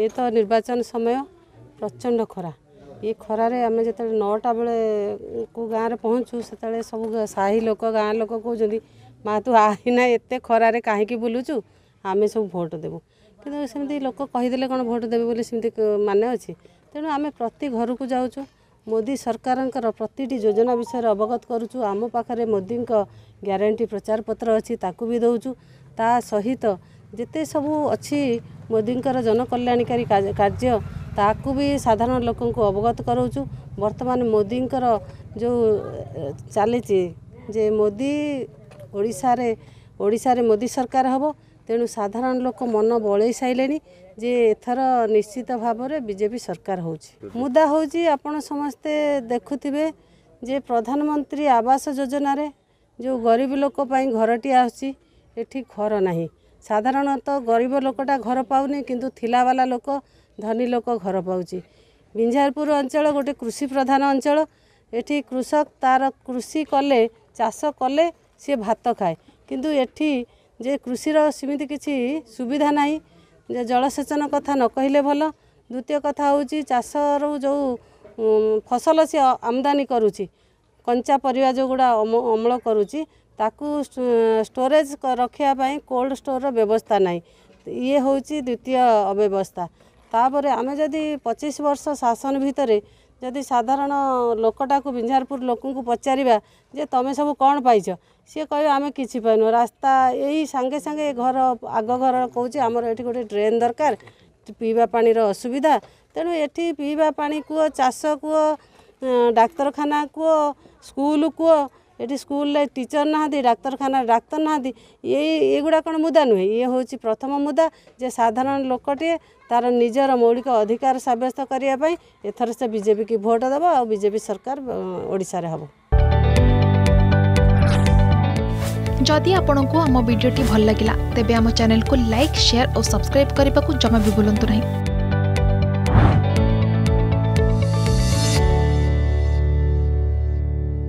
ଏ ତ ନିର୍ବାଚନ ସମୟ ପ୍ରଚଣ୍ଡ ଖରା ଏ ଖରାରେ ଆମେ ଯେତେବେଳେ ନଅଟା ବେଳେ କେଉଁ ଗାଁରେ ପହଞ୍ଚୁ ସେତେବେଳେ ସବୁ ସାହି ଲୋକ ଗାଁ ଲୋକ କହୁଛନ୍ତି ମା ତୁ ଆଇନା ଏତେ ଖରାରେ କାହିଁକି ବୁଲୁଛୁ ଆମେ ସବୁ ଭୋଟ୍ ଦେବୁ କିନ୍ତୁ ସେମିତି ଲୋକ କହିଦେଲେ କ'ଣ ଭୋଟ୍ ଦେବେ ବୋଲି ସେମିତି ମାନେ ଅଛି ତେଣୁ ଆମେ ପ୍ରତି ଘରକୁ ଯାଉଛୁ ମୋଦି ସରକାରଙ୍କର ପ୍ରତିଟି ଯୋଜନା ବିଷୟରେ ଅବଗତ କରୁଛୁ ଆମ ପାଖରେ ମୋଦିଙ୍କ ଗ୍ୟାରେଣ୍ଟି ପ୍ରଚାରପତ୍ର ଅଛି ତାକୁ ବି ଦେଉଛୁ ତା ସହିତ ଯେତେ ସବୁ ଅଛି ମୋଦିଙ୍କର ଜନକଲ୍ୟାଣକାରୀ କାର୍ଯ୍ୟ ତାକୁ ବି ସାଧାରଣ ଲୋକଙ୍କୁ ଅବଗତ କରାଉଛୁ ବର୍ତ୍ତମାନ ମୋଦିଙ୍କର ଯେଉଁ ଚାଲିଛି ଯେ ମୋଦି ଓଡ଼ିଶାରେ ଓଡ଼ିଶାରେ ମୋଦି ସରକାର ହେବ ତେଣୁ ସାଧାରଣ ଲୋକ ମନ ବଳେଇ ସାରିଲେଣି ଯେ ଏଥର ନିଶ୍ଚିତ ଭାବରେ ବିଜେପି ସରକାର ହେଉଛି ମୁଦା ହେଉଛି ଆପଣ ସମସ୍ତେ ଦେଖୁଥିବେ ଯେ ପ୍ରଧାନମନ୍ତ୍ରୀ ଆବାସ ଯୋଜନାରେ ଯେଉଁ ଗରିବ ଲୋକ ପାଇଁ ଘରଟିଏ ଆସୁଛି ଏଠି ଘର ନାହିଁ ସାଧାରଣତଃ ଗରିବ ଲୋକଟା ଘର ପାଉନି କିନ୍ତୁ ଥିଲାବାଲା ଲୋକ ଧନୀ ଲୋକ ଘର ପାଉଛି ବିଞ୍ଝାରପୁର ଅଞ୍ଚଳ ଗୋଟେ କୃଷି ପ୍ରଧାନ ଅଞ୍ଚଳ ଏଠି କୃଷକ ତା'ର କୃଷି କଲେ ଚାଷ କଲେ ସିଏ ଭାତ ଖାଏ କିନ୍ତୁ ଏଠି ଯେ କୃଷିର ସେମିତି କିଛି ସୁବିଧା ନାହିଁ ଯେ ଜଳସେଚନ କଥା ନ କହିଲେ ଭଲ ଦ୍ୱିତୀୟ କଥା ହେଉଛି ଚାଷରୁ ଯେଉଁ ଫସଲ ସିଏ ଆମଦାନୀ କରୁଛି କଞ୍ଚା ପରିବା ଯେଉଁଗୁଡ଼ା ଅମଳ କରୁଛି ତାକୁ ଷ୍ଟୋରେଜ୍ ରଖିବା ପାଇଁ କୋଲ୍ଡ ଷ୍ଟୋର୍ର ବ୍ୟବସ୍ଥା ନାହିଁ ଇଏ ହେଉଛି ଦ୍ୱିତୀୟ ଅବ୍ୟବସ୍ଥା ତାପରେ ଆମେ ଯଦି ପଚିଶ ବର୍ଷ ଶାସନ ଭିତରେ ଯଦି ସାଧାରଣ ଲୋକଟାକୁ ବିଞ୍ଝାରପୁର ଲୋକଙ୍କୁ ପଚାରିବା ଯେ ତୁମେ ସବୁ କ'ଣ ପାଇଛ ସିଏ କହିବ ଆମେ କିଛି ପାଇନୁ ରାସ୍ତା ଏଇ ସାଙ୍ଗେ ସାଙ୍ଗେ ଘର ଆଗ ଘର କହୁଛି ଆମର ଏଠି ଗୋଟେ ଡ୍ରେନ୍ ଦରକାର ପିଇବା ପାଣିର ଅସୁବିଧା ତେଣୁ ଏଠି ପିଇବା ପାଣି କୂଅ ଚାଷ କୂଅ ଡାକ୍ତରଖାନା କୂଅ ସ୍କୁଲ କୂଅ ଏଠି ସ୍କୁଲରେ ଟିଚର ନାହାନ୍ତି ଡାକ୍ତରଖାନାରେ ଡାକ୍ତର ନାହାନ୍ତି ଏଇ ଏଗୁଡ଼ା କ'ଣ ମୁଦା ନୁହେଁ ଇଏ ହେଉଛି ପ୍ରଥମ ମୁଦା ଯେ ସାଧାରଣ ଲୋକଟିଏ ତା'ର ନିଜର ମୌଳିକ ଅଧିକାର ସାବ୍ୟସ୍ତ କରିବା ପାଇଁ ଏଥର ସେ ବିଜେପିକି ଭୋଟ୍ ଦେବ ଆଉ ବିଜେପି ସରକାର ଓଡ଼ିଶାରେ ହେବ ଯଦି ଆପଣଙ୍କୁ ଆମ ଭିଡ଼ିଓଟି ଭଲ ଲାଗିଲା ତେବେ ଆମ ଚ୍ୟାନେଲକୁ ଲାଇକ୍ ସେୟାର ଓ ସବସ୍କ୍ରାଇବ୍ କରିବାକୁ ଜମା ବି ଭୁଲନ୍ତୁ ନାହିଁ